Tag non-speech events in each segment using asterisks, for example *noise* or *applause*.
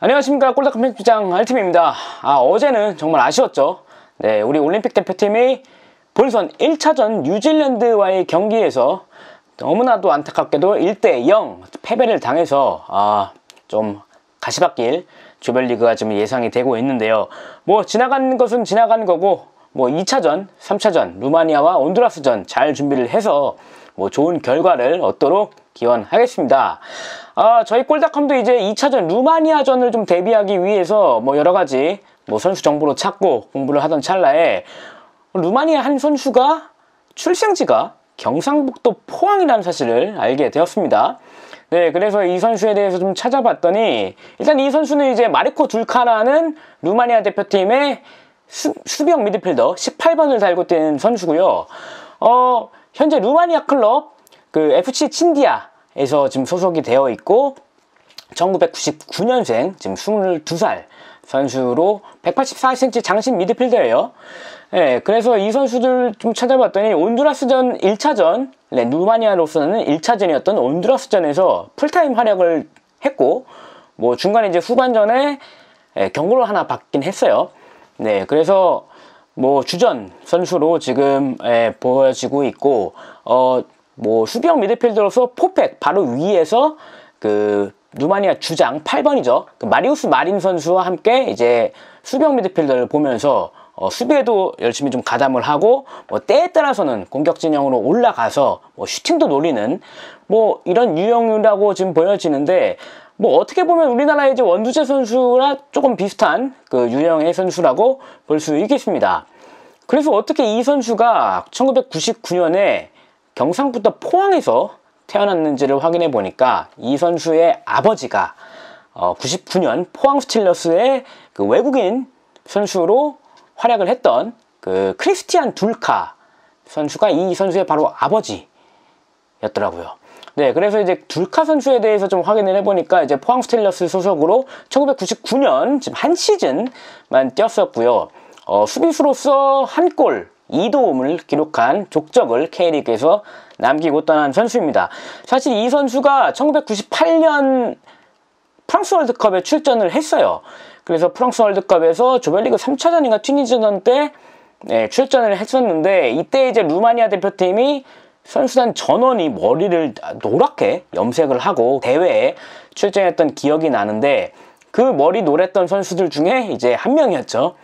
안녕하십니까 골락 컴팩트장 알팀입니다 아 어제는 정말 아쉬웠죠 네 우리 올림픽 대표팀이 본선 1차전 뉴질랜드와의 경기에서 너무나도 안타깝게도 1대0 패배를 당해서 아 좀 가시밭길 조별리그가 지금 예상이 되고 있는데요 뭐 지나간 것은 지나간 거고 뭐 2차전 3차전 루마니아와 온두라스전 잘 준비를 해서 뭐 좋은 결과를 얻도록 기원하겠습니다 아, 저희 꼴딱컴도 이제 2차전 루마니아전을 좀 대비하기 위해서 뭐 여러 가지 뭐 선수 정보로 찾고 공부를 하던 찰나에 루마니아 한 선수가 출생지가 경상북도 포항이라는 사실을 알게 되었습니다. 네, 그래서 이 선수에 대해서 좀 찾아봤더니 일단 이 선수는 이제 마르코 둘카라는 루마니아 대표팀의 수, 수비형 미드필더 18번을 달고 뛰는 선수고요. 어, 현재 루마니아 클럽 그 FC 친디아 에서 지금 소속이 되어 있고 1999년생 지금 22살 선수로 184cm 장신 미드필더예요. 예, 그래서 이 선수들 좀 찾아봤더니 온두라스전 1차전 네, 루마니아로서는 1차전이었던 온두라스전에서 풀타임 활약을 했고 뭐 중간에 이제 후반전에 예, 경고를 하나 받긴 했어요. 네, 그래서 뭐 주전 선수로 지금 예, 보여지고 있고 어뭐 수비형 미드필더로서 포백 바로 위에서 그 루마니아 주장 8번이죠. 그 마리우스 마린 선수와 함께 이제 수비형 미드필더를 보면서 어, 수비에도 열심히 좀 가담을 하고 뭐 때에 따라서는 공격 진영으로 올라가서 뭐 슈팅도 노리는 뭐 이런 유형이라고 지금 보여지는데 뭐 어떻게 보면 우리나라의 이제 원두재 선수랑 조금 비슷한 그 유형의 선수라고 볼 수 있겠습니다. 그래서 어떻게 이 선수가 1999년에 경상북도 포항에서 태어났는지를 확인해 보니까 이 선수의 아버지가 어, 99년 포항 스틸러스의 그 외국인 선수로 활약을 했던 그 크리스티안 둘카 선수가 이 선수의 바로 아버지였더라고요. 네, 그래서 이제 둘카 선수에 대해서 좀 확인을 해보니까 이제 포항 스틸러스 소속으로 1999년 지금 한 시즌만 뛰었었고요. 어, 수비수로서 한 골, 2도움을 기록한 족적을 K리그에서 남기고 떠난 선수입니다. 사실 이 선수가 1998년 프랑스 월드컵에 출전을 했어요. 그래서 프랑스 월드컵에서 조별리그 3차전인가 튀니지전 때 네, 출전을 했었는데 이때 이제 루마니아 대표팀이 선수단 전원이 머리를 노랗게 염색을 하고 대회에 출전했던 기억이 나는데 그 머리 노랬던 선수들 중에 이제 한 명이었죠.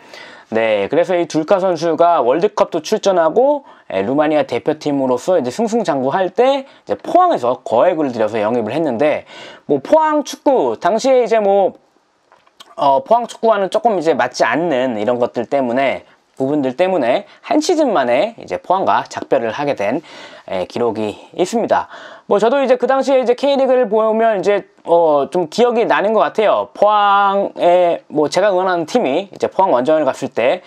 네, 그래서 이 둘카 선수가 월드컵도 출전하고 에, 예, 루마니아 대표팀으로서 이제 승승장구할 때 이제 포항에서 거액을 들여서 영입을 했는데 뭐 포항 축구 당시에 이제 뭐 어, 포항 축구와는 조금 이제 맞지 않는 이런 것들 때문에 부분들 때문에 한 시즌 만에 이제 포항과 작별을 하게 된 에, 예, 기록이 있습니다. 뭐 저도 이제 그 당시에 이제 K리그를 보면 이제 어, 좀 기억이 나는 것 같아요. 포항에 뭐 제가 응원하는 팀이 이제 포항 원정을 갔을 때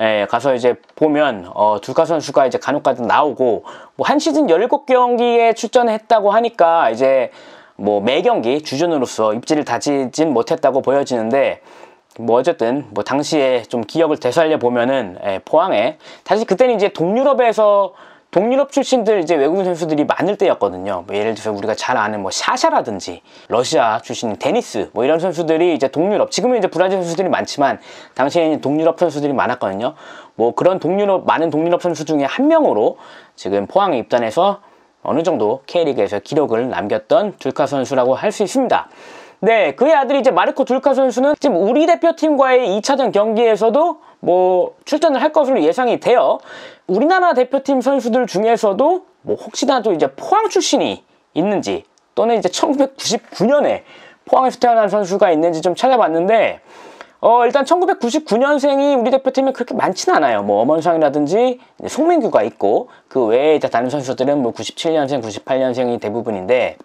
에, 예, 가서 이제 보면 어, 두카 선수가 이제 간혹가다 나오고 뭐 한 시즌 17경기에 출전했다고 하니까 이제 뭐 매 경기 주전으로서 입지를 다지진 못했다고 보여지는데 뭐 어쨌든 뭐 당시에 좀 기억을 되살려 보면은 예, 포항에 사실 그때는 이제 동유럽에서 동유럽 출신들 이제 외국인 선수들이 많을 때였거든요. 뭐 예를 들어서 우리가 잘 아는 뭐 샤샤라든지 러시아 출신 데니스 뭐 이런 선수들이 이제 동유럽 지금은 이제 브라질 선수들이 많지만 당시에는 동유럽 선수들이 많았거든요. 뭐 그런 동유럽 많은 동유럽 선수 중에 한 명으로 지금 포항에 입단해서 어느 정도 K리그에서 기록을 남겼던 둘카 선수라고 할 수 있습니다. 네, 그의 아들이 이제 마르코 둘카 선수는 지금 우리 대표팀과의 2차전 경기에서도 뭐 출전을 할 것으로 예상이 돼요. 우리나라 대표팀 선수들 중에서도 뭐 혹시나 또 이제 포항 출신이 있는지 또는 이제 1999년에 포항에서 태어난 선수가 있는지 좀 찾아봤는데 어, 일단 1999년생이 우리 대표팀에 그렇게 많진 않아요. 뭐 엄원상이라든지 송민규가 있고 그 외에 이제 다른 선수들은 뭐 97년생, 98년생이 대부분인데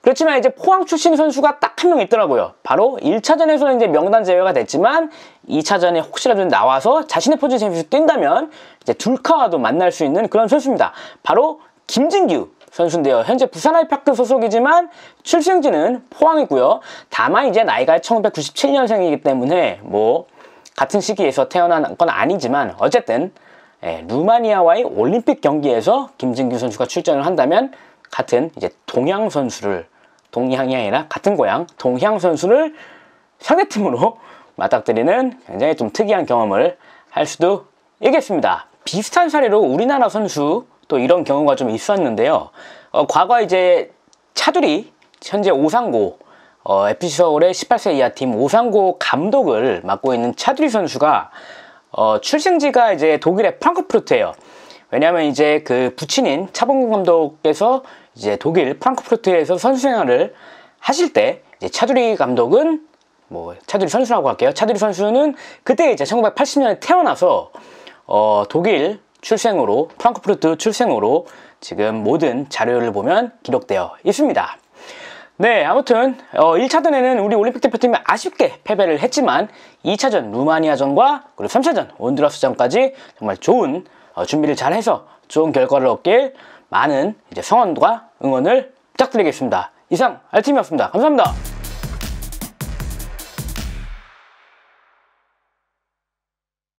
그렇지만 이제 포항 출신 선수가 딱 한 명 있더라고요. 바로 1차전에서는 이제 명단 제외가 됐지만 2차전에 혹시라도 나와서 자신의 포지션에서 뛴다면 이제 둘카와도 만날 수 있는 그런 선수입니다. 바로 김진규 선수인데요. 현재 부산 아이파크 소속이지만 출생지는 포항이고요. 다만 이제 나이가 1997년생이기 때문에 뭐 같은 시기에서 태어난 건 아니지만 어쨌든 예, 루마니아와의 올림픽 경기에서 김진규 선수가 출전을 한다면 같은 이제 동양 선수를 동양이 아니라 같은 고향 동향 선수를 상대팀으로 *laughs* 맞닥뜨리는 굉장히 좀 특이한 경험을 할 수도 있겠습니다. 비슷한 사례로 우리나라 선수 또 이런 경우가 좀 있었는데요. 어, 과거 이제 차두리 현재 오상고 어, FC 서울의 18세 이하 팀 오상고 감독을 맡고 있는 차두리 선수가 어, 출생지가 이제 독일의 프랑크푸르트예요. 왜냐하면 이제 그 부친인 차범근 감독께서 이제 독일 프랑크푸르트에서 선수생활을 하실 때 이제 차두리 감독은 뭐 차두리 선수라고 할게요. 차두리 선수는 그때 이제 1980년에 태어나서 어 독일 출생으로 프랑크푸르트 출생으로 지금 모든 자료를 보면 기록되어 있습니다. 네 아무튼 어, 1차전에는 우리 올림픽 대표팀이 아쉽게 패배를 했지만 2차전 루마니아전과 그리고 3차전 온두라스전까지 정말 좋은 어, 준비를 잘해서 좋은 결과를 얻길 많은 이제 성원과 응원을 부탁드리겠습니다. 이상 알팀이었습니다. 감사합니다.